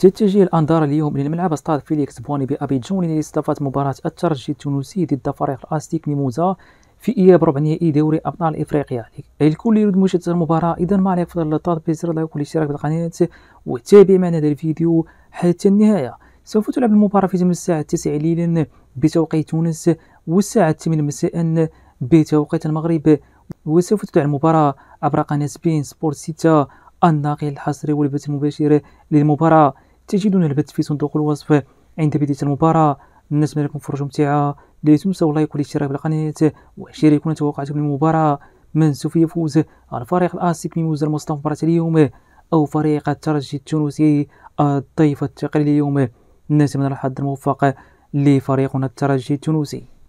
تتجه الأنظار اليوم للملعب استاد فيليكس بواني بأبيجون اللي استضافت مباراة الترجي التونسي ضد فريق الأستيك ميموزا في إياب ربع نهائي دوري أبطال إفريقيا الكل يريد مشاهدة المباراة إذا ما عليك فضل الطلب بزر لايك والاشتراك بالقناة وتابع معنا هذا الفيديو حتى النهاية سوف تلعب المباراة في تمام الساعة 9 ليلا بتوقيت تونس والساعة 8 مساء بتوقيت المغرب وسوف تتابع المباراة عبر قناة سبين سبورت 6 الناقل الحصري والبث المباشر للمباراة تجدون البث في صندوق الوصف عند بداية المباراة نتمنى لكم فرجة ممتعة لا تنسوا لايك والاشتراك بالقناة وشاركونا توقعاتكم للمباراة من سوف يفوز الفريق الاسيك ميموز المصطفى مباراة اليوم او فريق الترجي التونسي الضيف التقليدي اليوم نتمنى الحظ الموفق لفريقنا الترجي التونسي